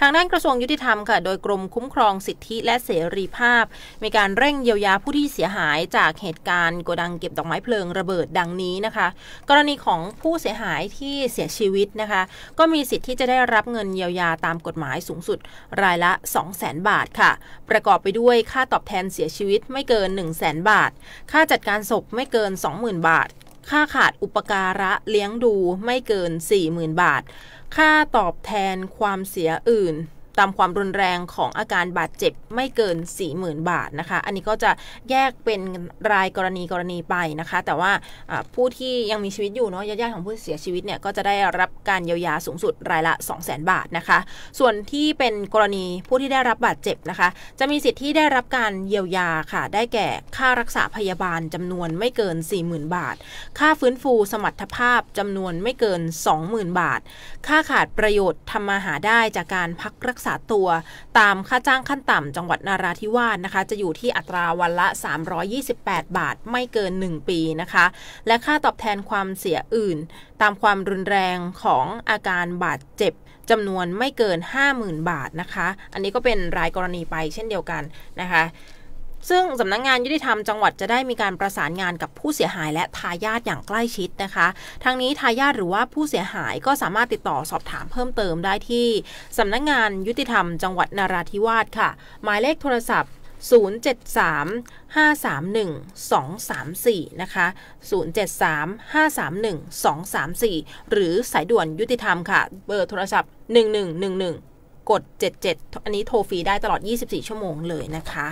ทางด้านกระทรวงยุติธรรมค่ะ โดยกรมคุ้มครองสิทธิและเสรีภาพ มีการเร่งเยียวยาผู้ที่เสียหายจากเหตุการณ์โกดังเก็บดอกไม้เพลิงระเบิดดังนี้นะคะ กรณีของผู้เสียหายที่เสียชีวิตนะคะก็มีสิทธิ์ที่จะได้รับเงินเยียวยาตามกฎหมายสูงสุดรายละ2 0 0 0 0 0 บาทค่ะประกอบไปด้วยค่าตอบแทนเสียชีวิตไม่เกิน1 0 0 0 0 0บาทค่าจัดการศพไม่เกิน20,000บาทค่าขาดอุปการะเลี้ยงดูไม่เกิน 40,000 บาท ค่าตอบแทนความเสียอื่นตามความรุนแรงของอาการบาดเจ็บไม่เกิน 40,000 บาทนะคะ อันนี้ก็จะแยกเป็นรายกรณีกรณีไปนะคะ แต่ว่าผู้ที่ยังมีชีวิตอยู่เนาะญาติของผู้เสียชีวิตเนี่ยก็จะได้รับการเยียวยาสูงสุดรายละ 200,000 บาทนะคะ ส่วนที่เป็นกรณีผู้ที่ได้รับบาดเจ็บนะคะ จะมีสิทธิ์ที่ได้รับการเยียวยาค่ะ ได้แก่ ค่ารักษาพยาบาลจำนวนไม่เกิน 40,000 บาท ค่าฟื้นฟูสมรรถภาพจำนวนไม่เกิน 20,000 บาท ค่าขาดประโยชน์ทำมาหาได้จากการพักรักษาาตัวตามค่าจ้างขั้นต่ำจังหวัดนาราธิวาสนะคะ จะอยู่ที่อัตราวันละ 328 บาทไม่เกิน 1 ปีนะคะ และค่าตอบแทนความเสียอื่น ตามความรุนแรงของอาการบาดเจ็บจำนวนไม่เกิน 50,000 บาทนะคะ อันนี้ก็เป็นรายกรณีไปเช่นเดียวกันนะคะซึ่งสำนักงงานยุติธรรมจังหวัดจะได้มีการประสานงานกับผู้เสียหายและทายาทอย่างใกล้ชิดนะคะทางนี้ทายาทหรือว่าผู้เสียหายก็สามารถติดต่อสอบถามเพิ่มเติมได้ที่สำนักงงานยุติธรรมจังหวัดนาราธิวาสค่ะ หมายเลขโทรศัพท์073 531 234นะคะ073 531 234 หรือสายด่วนยุติธรรมค่ะ เบอร์โทรศัพท์ 1111 กด 77 อันนี้โทรฟรีได้ตลอด 24 ชั่วโมงเลยนะคะ